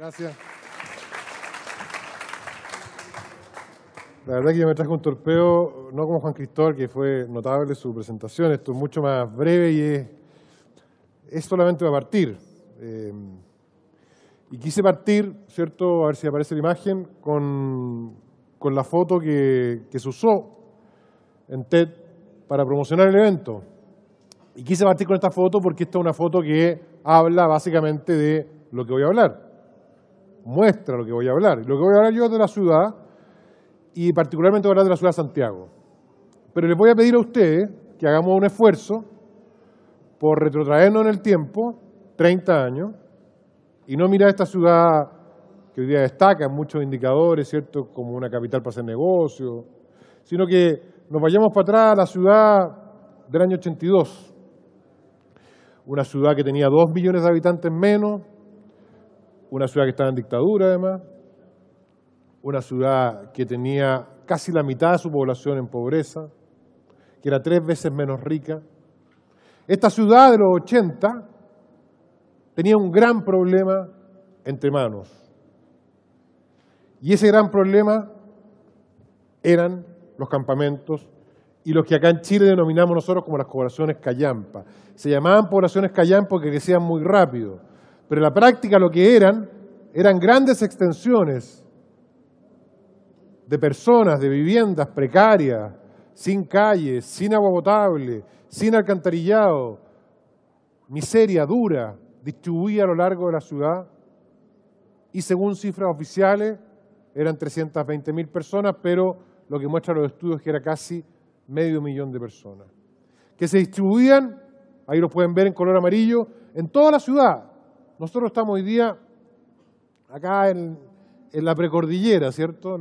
Gracias. La verdad que yo me trajo un torpeo, no como Juan Cristóbal, que fue notable su presentación, esto es mucho más breve y es, solamente para partir. Eh, y quise partir, ¿cierto? A ver si aparece la imagen, con, la foto que, se usó en TED para promocionar el evento. Y quise partir con esta foto porque esta es una foto que habla básicamente de lo que voy a hablar muestra lo que voy a hablar. Lo que voy a hablar yo es de la ciudad y particularmente voy a hablar de la ciudad de Santiago. Pero les voy a pedir a ustedes que hagamos un esfuerzo por retrotraernos en el tiempo, 30 años, y no mirar esta ciudad que hoy día destaca en muchos indicadores, ¿cierto?, como una capital para hacer negocios, sino que nos vayamos para atrás a la ciudad del año 82, una ciudad que tenía 2 millones de habitantes menos, una ciudad que estaba en dictadura además, una ciudad que tenía casi la mitad de su población en pobreza, que era tres veces menos rica. Esta ciudad de los 80 tenía un gran problema entre manos. Y ese gran problema eran los campamentos y los que acá en Chile denominamos nosotros como las poblaciones callampa. Se llamaban poblaciones callampa porque crecían muy rápido pero en la práctica lo que eran eran grandes extensiones de personas, de viviendas precarias, sin calles, sin agua potable, sin alcantarillado, miseria dura, distribuida a lo largo de la ciudad. Y según cifras oficiales, eran 320.000 personas, pero lo que muestran los estudios es que era casi medio millón de personas. Que se distribuían, ahí lo pueden ver en color amarillo, en toda la ciudad, nosotros estamos hoy día acá en, la precordillera, ¿cierto?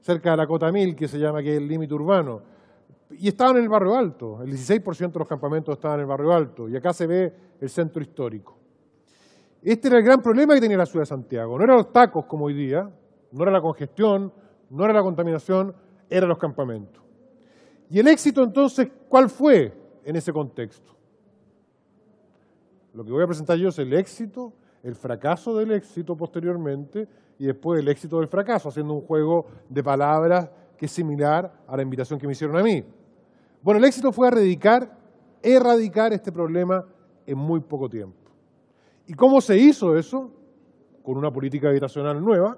cerca de la Cota Mil, que se llama que el límite urbano. Y estaban en el barrio alto, el 16% de los campamentos estaban en el barrio alto, y acá se ve el centro histórico. Este era el gran problema que tenía la ciudad de Santiago. No eran los tacos como hoy día, no era la congestión, no era la contaminación, eran los campamentos. ¿Y el éxito entonces cuál fue en ese contexto? Lo que voy a presentar yo es el éxito, el fracaso del éxito posteriormente y después el éxito del fracaso, haciendo un juego de palabras que es similar a la invitación que me hicieron a mí. Bueno, el éxito fue erradicar, erradicar este problema en muy poco tiempo. ¿Y cómo se hizo eso? Con una política habitacional nueva,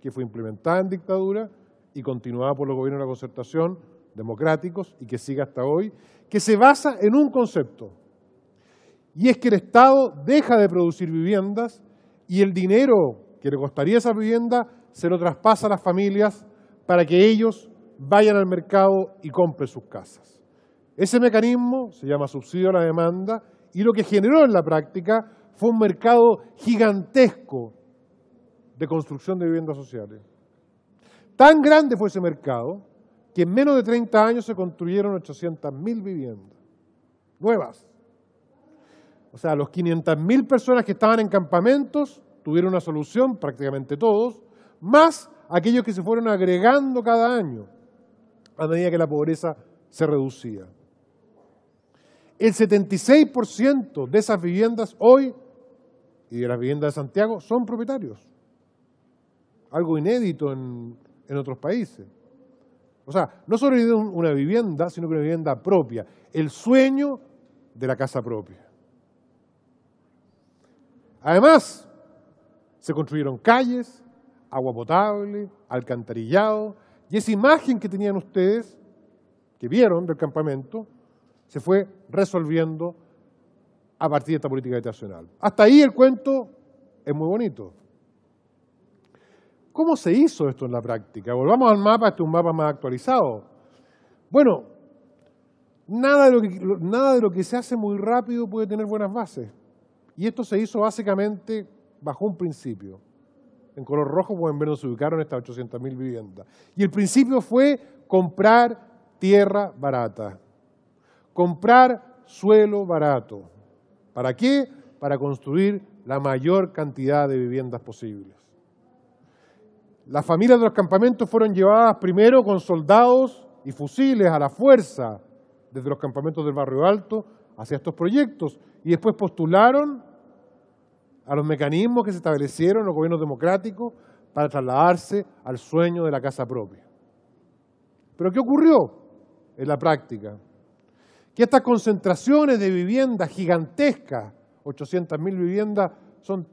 que fue implementada en dictadura y continuada por los gobiernos de la concertación democráticos y que sigue hasta hoy, que se basa en un concepto, y es que el Estado deja de producir viviendas y el dinero que le costaría esa vivienda se lo traspasa a las familias para que ellos vayan al mercado y compren sus casas. Ese mecanismo se llama subsidio a la demanda y lo que generó en la práctica fue un mercado gigantesco de construcción de viviendas sociales. Tan grande fue ese mercado que en menos de 30 años se construyeron 800.000 viviendas nuevas. O sea, los 500.000 personas que estaban en campamentos tuvieron una solución, prácticamente todos, más aquellos que se fueron agregando cada año a medida que la pobreza se reducía. El 76% de esas viviendas hoy y de las viviendas de Santiago son propietarios. Algo inédito en, otros países. O sea, no solo una vivienda, sino que una vivienda propia. El sueño de la casa propia. Además, se construyeron calles, agua potable, alcantarillado, y esa imagen que tenían ustedes, que vieron del campamento, se fue resolviendo a partir de esta política internacional. Hasta ahí el cuento es muy bonito. ¿Cómo se hizo esto en la práctica? Volvamos al mapa, este es un mapa más actualizado. Bueno, nada de lo que, nada de lo que se hace muy rápido puede tener buenas bases. Y esto se hizo básicamente bajo un principio. En color rojo pueden ver donde se ubicaron estas 800.000 viviendas. Y el principio fue comprar tierra barata, comprar suelo barato. ¿Para qué? Para construir la mayor cantidad de viviendas posibles. Las familias de los campamentos fueron llevadas primero con soldados y fusiles a la fuerza desde los campamentos del Barrio Alto hacia estos proyectos y después postularon a los mecanismos que se establecieron los gobiernos democráticos para trasladarse al sueño de la casa propia. Pero ¿qué ocurrió en la práctica? Que estas concentraciones de viviendas gigantescas, 800.000 viviendas, son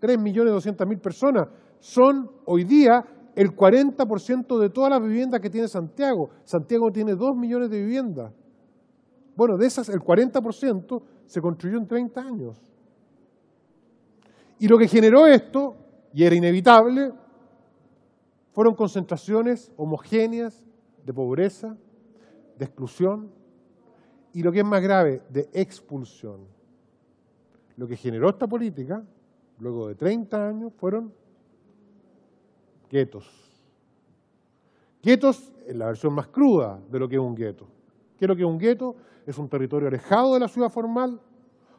3.200.000 personas, son hoy día el 40% de todas las viviendas que tiene Santiago. Santiago tiene 2 millones de viviendas. Bueno, de esas el 40% se construyó en 30 años. Y lo que generó esto, y era inevitable, fueron concentraciones homogéneas de pobreza, de exclusión y lo que es más grave, de expulsión. Lo que generó esta política, luego de 30 años, fueron guetos. Guetos en la versión más cruda de lo que es un gueto. ¿Qué es lo que es un gueto? Es un territorio alejado de la ciudad formal,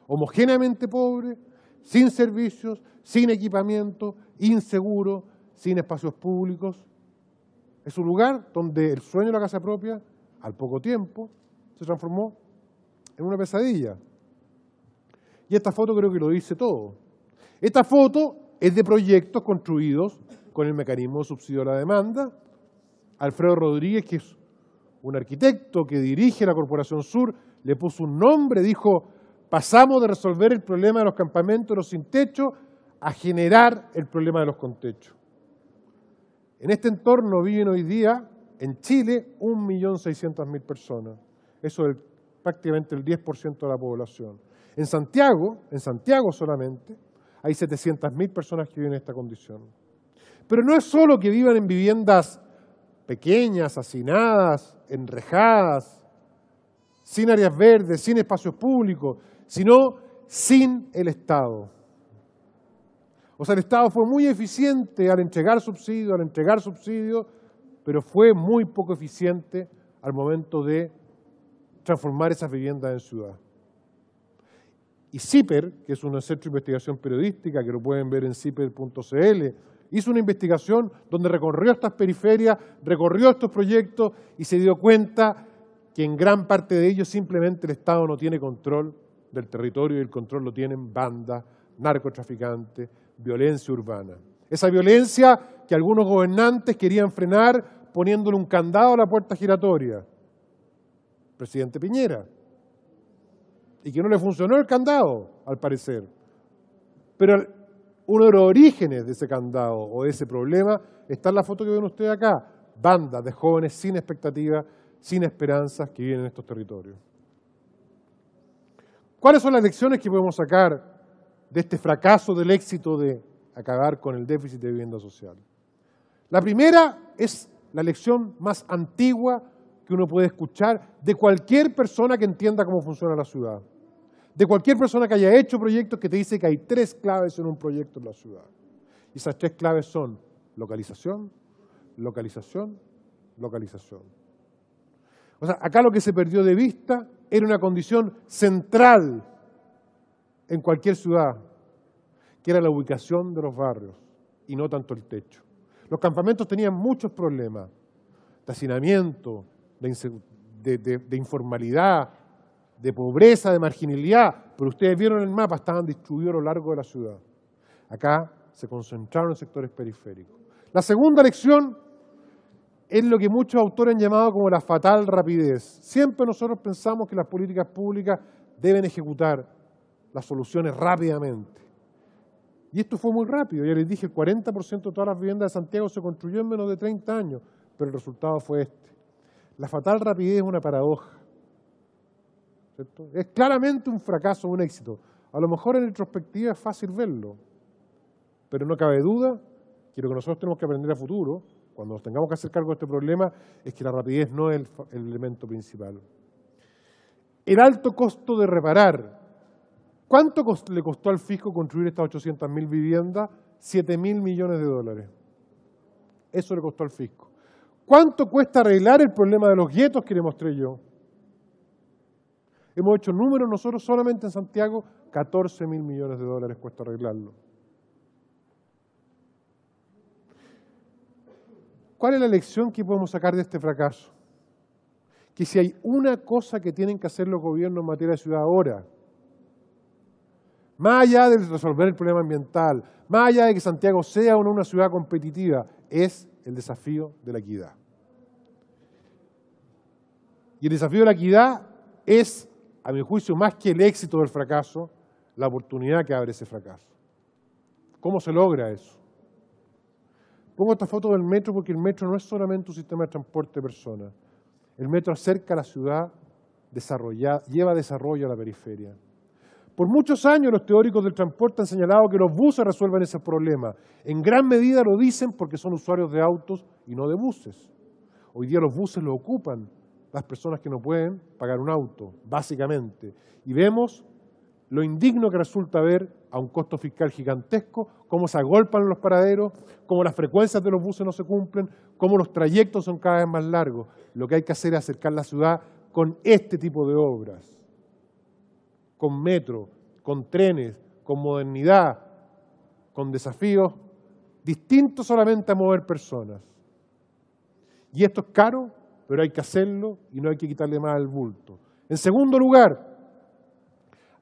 homogéneamente pobre, sin servicios, sin equipamiento, inseguro, sin espacios públicos. Es un lugar donde el sueño de la casa propia, al poco tiempo, se transformó en una pesadilla. Y esta foto creo que lo dice todo. Esta foto es de proyectos construidos con el mecanismo de subsidio a la demanda. Alfredo Rodríguez, que es un arquitecto que dirige la Corporación Sur, le puso un nombre, dijo, Pasamos de resolver el problema de los campamentos los sin techo a generar el problema de los con techo. En este entorno viven hoy día en Chile 1.600.000 personas. Eso es prácticamente el 10% de la población. En Santiago, en Santiago solamente, hay 700.000 personas que viven en esta condición. Pero no es solo que vivan en viviendas pequeñas, hacinadas, enrejadas, sin áreas verdes, sin espacios públicos, sino sin el Estado. O sea, el Estado fue muy eficiente al entregar subsidios, al entregar subsidios, pero fue muy poco eficiente al momento de transformar esas viviendas en ciudad. Y CIPER, que es un centro de investigación periodística, que lo pueden ver en ciper.cl, hizo una investigación donde recorrió estas periferias, recorrió estos proyectos y se dio cuenta que en gran parte de ellos simplemente el Estado no tiene control del territorio y el control lo tienen bandas, narcotraficantes, violencia urbana. Esa violencia que algunos gobernantes querían frenar poniéndole un candado a la puerta giratoria. Presidente Piñera. Y que no le funcionó el candado, al parecer. Pero uno de los orígenes de ese candado o de ese problema está en la foto que ven ustedes acá. Bandas de jóvenes sin expectativa sin esperanzas que viven en estos territorios. ¿Cuáles son las lecciones que podemos sacar de este fracaso del éxito de acabar con el déficit de vivienda social? La primera es la lección más antigua que uno puede escuchar de cualquier persona que entienda cómo funciona la ciudad, de cualquier persona que haya hecho proyectos que te dice que hay tres claves en un proyecto en la ciudad. Y esas tres claves son localización, localización, localización. O sea, acá lo que se perdió de vista era una condición central en cualquier ciudad, que era la ubicación de los barrios y no tanto el techo. Los campamentos tenían muchos problemas de hacinamiento, de, informalidad, de pobreza, de marginalidad, pero ustedes vieron el mapa, estaban distribuidos a lo largo de la ciudad. Acá se concentraron en sectores periféricos. La segunda lección es lo que muchos autores han llamado como la fatal rapidez. Siempre nosotros pensamos que las políticas públicas deben ejecutar las soluciones rápidamente. Y esto fue muy rápido. Ya les dije, el 40% de todas las viviendas de Santiago se construyó en menos de 30 años, pero el resultado fue este. La fatal rapidez es una paradoja. Es claramente un fracaso, un éxito. A lo mejor en retrospectiva es fácil verlo, pero no cabe duda que lo que nosotros tenemos que aprender a futuro cuando nos tengamos que hacer cargo de este problema, es que la rapidez no es el, elemento principal. El alto costo de reparar. ¿Cuánto le costó al fisco construir estas 800.000 viviendas? 7.000 millones de dólares. Eso le costó al fisco. ¿Cuánto cuesta arreglar el problema de los guetos que le mostré yo? Hemos hecho números nosotros solamente en Santiago, 14.000 millones de dólares cuesta arreglarlo. ¿Cuál es la lección que podemos sacar de este fracaso? Que si hay una cosa que tienen que hacer los gobiernos en materia de ciudad ahora, más allá de resolver el problema ambiental, más allá de que Santiago sea una ciudad competitiva, es el desafío de la equidad. Y el desafío de la equidad es, a mi juicio, más que el éxito del fracaso, la oportunidad que abre ese fracaso. ¿Cómo se logra eso? Pongo esta foto del metro porque el metro no es solamente un sistema de transporte de personas. El metro acerca a la ciudad, lleva desarrollo a la periferia. Por muchos años los teóricos del transporte han señalado que los buses resuelven ese problema. En gran medida lo dicen porque son usuarios de autos y no de buses. Hoy día los buses lo ocupan las personas que no pueden pagar un auto, básicamente. Y vemos lo indigno que resulta ver a un costo fiscal gigantesco, cómo se agolpan los paraderos, cómo las frecuencias de los buses no se cumplen, cómo los trayectos son cada vez más largos. Lo que hay que hacer es acercar la ciudad con este tipo de obras, con metro, con trenes, con modernidad, con desafíos distintos solamente a mover personas. Y esto es caro, pero hay que hacerlo y no hay que quitarle más al bulto. En segundo lugar,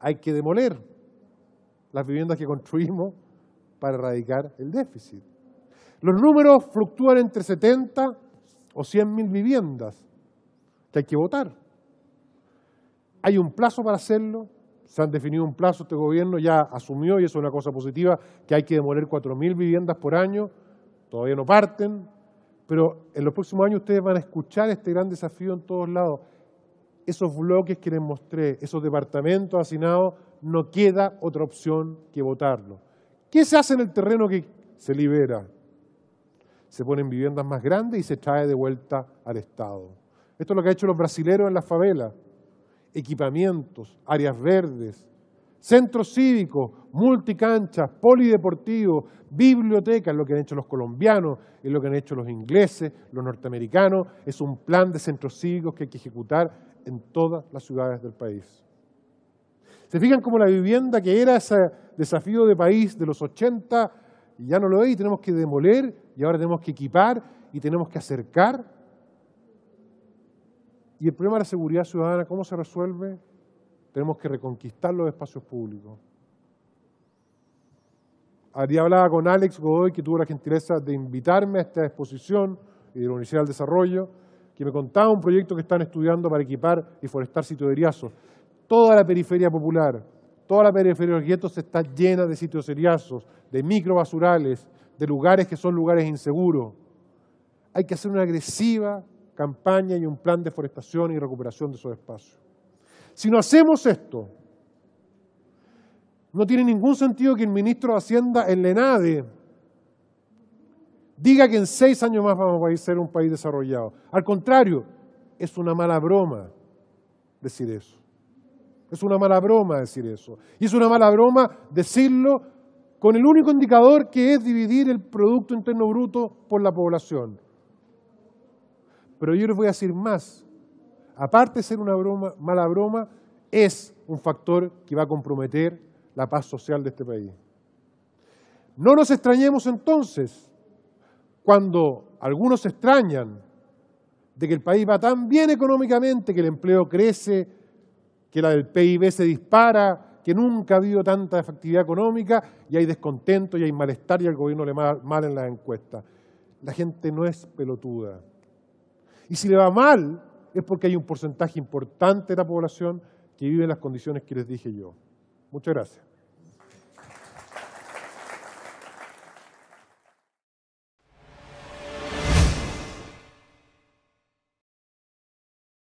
hay que demoler las viviendas que construimos para erradicar el déficit. Los números fluctúan entre 70 o 100 mil viviendas que hay que votar. Hay un plazo para hacerlo, se han definido un plazo, este gobierno ya asumió, y eso es una cosa positiva, que hay que demoler 4 mil viviendas por año, todavía no parten, pero en los próximos años ustedes van a escuchar este gran desafío en todos lados esos bloques que les mostré, esos departamentos hacinados, no queda otra opción que votarlo. ¿Qué se hace en el terreno que se libera? Se ponen viviendas más grandes y se trae de vuelta al Estado. Esto es lo que han hecho los brasileros en las favelas. Equipamientos, áreas verdes, centros cívicos, multicanchas, polideportivos, bibliotecas, es lo que han hecho los colombianos, es lo que han hecho los ingleses, los norteamericanos, es un plan de centros cívicos que hay que ejecutar en todas las ciudades del país. ¿Se fijan cómo la vivienda que era ese desafío de país de los 80 ya no lo es y tenemos que demoler y ahora tenemos que equipar y tenemos que acercar? Y el problema de la seguridad ciudadana, ¿cómo se resuelve? Tenemos que reconquistar los espacios públicos. Había hablado con Alex Godoy, que tuvo la gentileza de invitarme a esta exposición y eh, de la Universidad del Desarrollo, que me contaba un proyecto que están estudiando para equipar y forestar sitios de Toda la periferia popular, toda la periferia de los guetos está llena de sitios heriazos, de microbasurales, de lugares que son lugares inseguros. Hay que hacer una agresiva campaña y un plan de forestación y recuperación de esos espacios. Si no hacemos esto, no tiene ningún sentido que el ministro de Hacienda en Lenade diga que en seis años más vamos a ser un país desarrollado. Al contrario, es una mala broma decir eso. Es una mala broma decir eso. Y es una mala broma decirlo con el único indicador que es dividir el Producto Interno Bruto por la población. Pero yo les voy a decir más. Aparte de ser una broma, mala broma, es un factor que va a comprometer la paz social de este país. No nos extrañemos entonces cuando algunos se extrañan de que el país va tan bien económicamente, que el empleo crece, que la del PIB se dispara, que nunca ha habido tanta efectividad económica y hay descontento y hay malestar y al gobierno le va mal en las encuestas. La gente no es pelotuda. Y si le va mal es porque hay un porcentaje importante de la población que vive en las condiciones que les dije yo. Muchas gracias.